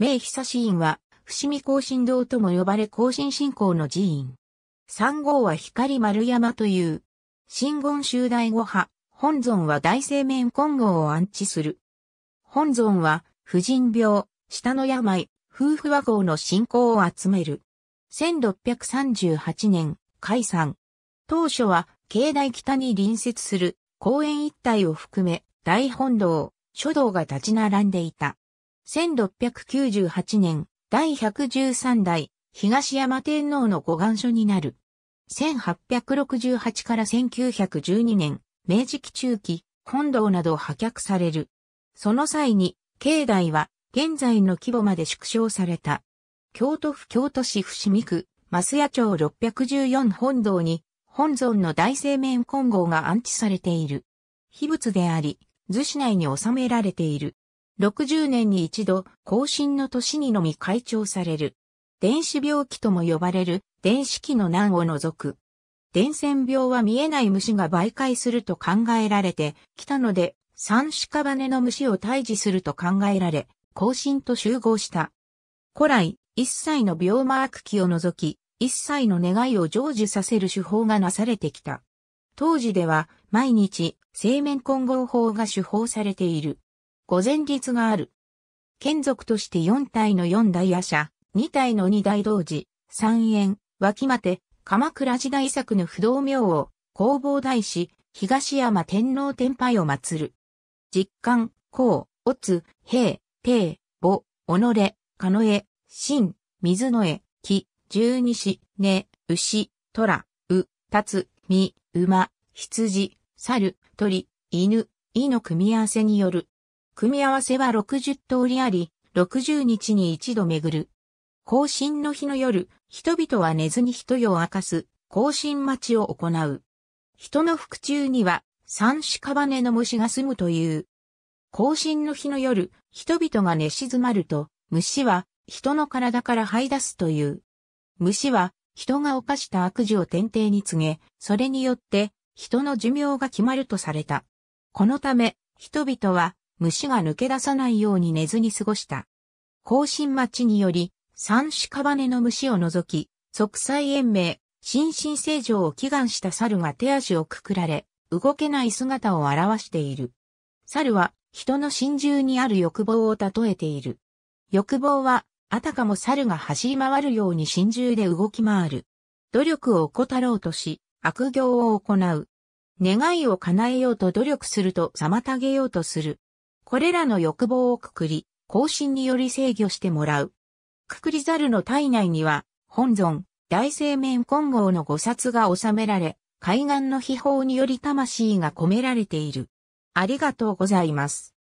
名久寺院は、伏見行進堂とも呼ばれ行進信仰の寺院。三号は光丸山という。真言宗大五派、本尊は大生面金剛を安置する。本尊は、婦人病、下の病、夫婦和合の信仰を集める。1638年、解散。当初は、境内北に隣接する公園一帯を含め、大本堂、書道が立ち並んでいた。1698年、第113代、東山天皇の御願書になる。1868から1912年、明治期中期、本堂など破却される。その際に、境内は、現在の規模まで縮小された。京都府京都市伏見区、増谷町614本堂に、本尊の大生面金剛が安置されている。秘仏であり、図紙内に収められている。60年に一度、更新の年にのみ開帳される。電子病気とも呼ばれる、電子機の難を除く。伝染病は見えない虫が媒介すると考えられてきたので、三屍の虫を退治すると考えられ、更新と集合した。古来、一切の病マーク期を除き、一切の願いを成就させる手法がなされてきた。当時では、毎日、生面混合法が手法されている。御前立がある。剣族として4体の4大夜叉、2体の2大同時、三縁、脇 m a 鎌倉時代作の不動明王、工房大師、東山天皇天拝を祀る。実感、甲、乙、つ、平、帝、母、己、かのえ、神、水のえ、木、十二子、根、牛、虎、う、立つ、み、馬、羊、猿、鳥、犬、いの組み合わせによる組み合わせは60通りあり、60日に一度巡る。行進の日の夜、人々は寝ずに一夜を明かす、行進待ちを行う。人の腹中には、三種ねの虫が住むという。行進の日の夜、人々が寝静まると、虫は人の体から這い出すという。虫は人が犯した悪事を天帝に告げ、それによって人の寿命が決まるとされた。このため、人々は虫が抜け出さないように寝ずに過ごした。更新待ちにより、三種屍の虫を除き、即歳延命、心身正常を祈願した猿が手足をくくられ、動けない姿を表している。猿は人の心中にある欲望を例えている。欲望は、あたかも猿が走り回るように心中で動き回る。努力を怠ろうとし、悪行を行う。願いを叶えようと努力すると妨げようとする。これらの欲望をくくり、更新により制御してもらう。くくり猿の体内には、本尊、大生面金剛の菩薩が収められ、海岸の秘宝により魂が込められている。ありがとうございます。